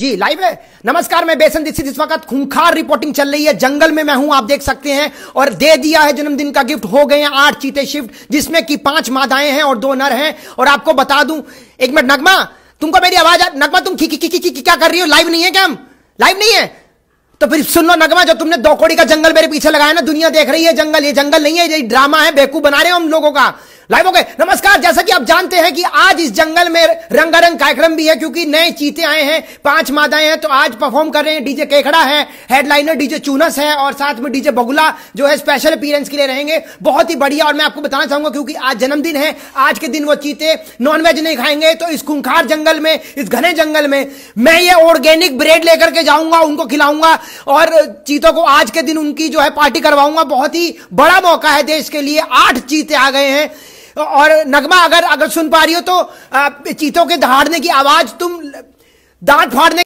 जी live है नमस्कार मैं बेसन दीक्षित इस वक्त खूंखार रिपोर्टिंग चल रही है जंगल में मैं हूं आप देख सकते हैं और दे दिया है जन्मदिन का गिफ्ट हो गए हैं आठ चीते शिफ्ट जिसमें कि पांच मादाएं हैं और दो नर हैं और आपको बता दूं एक मिनट नगमा तुमको मेरी आवाज आ नगमा तुम खी खी खी खी क्या कर रही हो लाइव नहीं है क्या हम लाइव नहीं है तो फिर सुन लो नगमा जो तुमने दो का जंगल मेरे पीछे लगाया ना दुनिया देख रही है जंगल ये जंगल नहीं है ये ड्रामा है बेकू बना रहे हो हम लोगों का लाइव हो गए नमस्कार जैसा कि आप जानते हैं कि आज इस जंगल में रंगारंग कार्यक्रम भी है क्योंकि नए चीते आए हैं पांच मादाएं हैं तो आज परफॉर्म कर रहे हैं डीजे केखड़ा है हेडलाइनर डीजे चूनस है और साथ में डीजे बगुला जो है स्पेशल अपीयरेंस के लिए रहेंगे बहुत ही बढ़िया और मैं आपको बताना चाहूंगा क्योंकि आज जन्मदिन है आज के दिन वो चीते नॉनवेज नहीं खाएंगे तो इस खुंखार जंगल में इस घने जंगल में मैं ये ऑर्गेनिक ब्रेड लेकर के जाऊंगा उनको खिलाऊंगा और चीतों को आज के दिन उनकी जो है पार्टी करवाऊंगा बहुत ही बड़ा मौका है देश के लिए आठ चीते आ गए हैं और नगमा अगर अगर सुन पा रही हो तो चीतों के दहाड़ने की आवाज तुम दांत फाड़ने